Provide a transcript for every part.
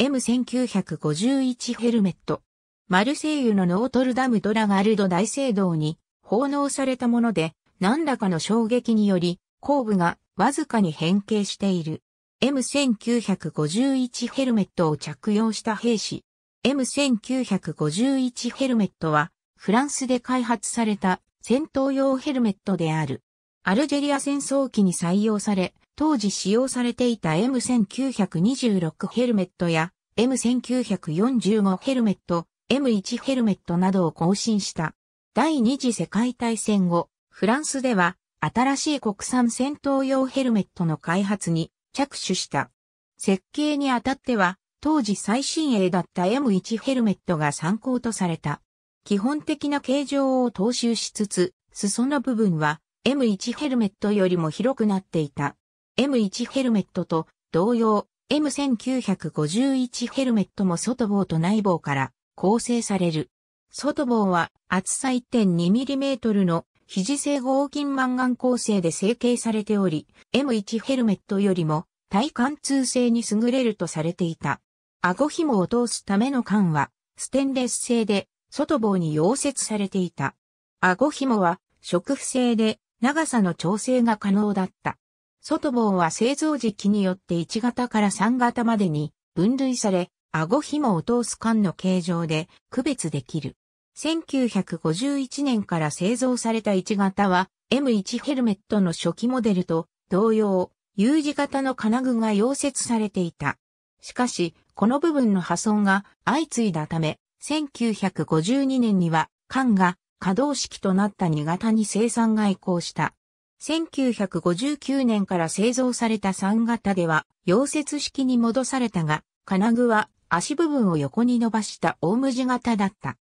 M1951 ヘルメット。マルセイユのノートルダムドラガルド大聖堂に奉納されたもので、何らかの衝撃により、後部がわずかに変形している。M1951 ヘルメットを着用した兵士。M1951 ヘルメットは、フランスで開発された戦闘用ヘルメットである。アルジェリア戦争期に採用され、当時使用されていた M1926 ヘルメットや M1945 ヘルメット、M1 ヘルメットなどを更新した。第二次世界大戦後、フランスでは新しい国産戦闘用ヘルメットの開発に着手した。設計にあたっては、当時最新鋭だった M1 ヘルメットが参考とされた。基本的な形状を踏襲しつつ、裾の部分は M1 ヘルメットよりも広くなっていた。M1 ヘルメットと同様 M1951 ヘルメットも外棒と内棒から構成される。外棒は厚さ 1.2mm の肘性合金マンガン構成で成形されており、M1 ヘルメットよりも体貫通性に優れるとされていた。顎紐を通すための管はステンレス製で外棒に溶接されていた。顎紐は食布製で長さの調整が可能だった。外棒は製造時期によって1型から3型までに分類され、顎紐を通す管の形状で区別できる。1951年から製造された1型は M1 ヘルメットの初期モデルと同様、U 字型の金具が溶接されていた。しかし、この部分の破損が相次いだため、1952年には、缶が可動式となった2型に生産が移行した。1959年から製造された3型では、溶接式に戻されたが、金具は足部分を横に伸ばした大無字型だった。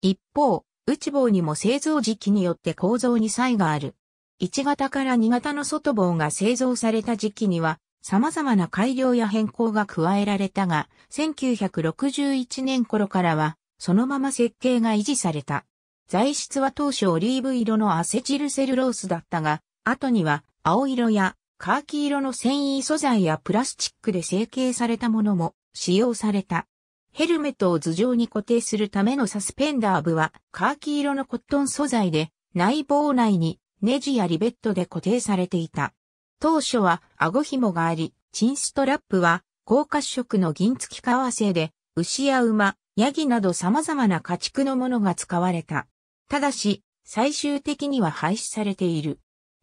一方、内棒にも製造時期によって構造に差異がある。1型から2型の外棒が製造された時期には、様々な改良や変更が加えられたが、1961年頃からは、そのまま設計が維持された。材質は当初オリーブ色のアセチルセルロースだったが、後には青色やカーキ色の繊維素材やプラスチックで成形されたものも使用された。ヘルメットを頭上に固定するためのサスペンダー部はカーキ色のコットン素材で内棒内にネジやリベットで固定されていた。当初は顎紐があり、チンストラップは高褐色の銀付き革製で牛や馬、ヤギなど様々な家畜のものが使われた。ただし、最終的には廃止されている。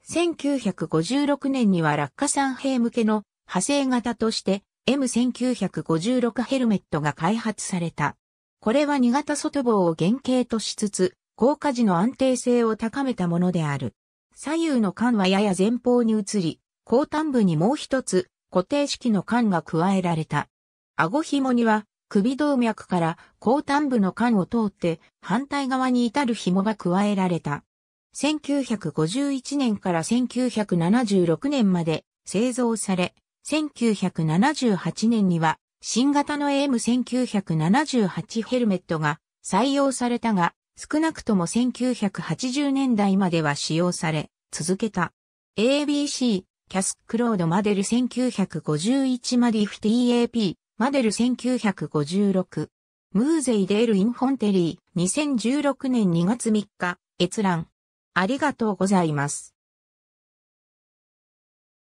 1956年には落下産兵向けの派生型として M1956 ヘルメットが開発された。これは2型外棒を原型としつつ、高下時の安定性を高めたものである。左右の管はやや前方に移り、後端部にもう一つ固定式の管が加えられた。顎紐には首動脈から後端部の管を通って反対側に至る紐が加えられた。1951年から1976年まで製造され、1978年には新型の AM1978 ヘルメットが採用されたが、少なくとも1980年代までは使用され、続けた。ABC、キャスクロードマデル1951マディフティ AP、マデル1956。ムーゼイデール・インフォンテリー、2016年2月3日、閲覧。ありがとうございます。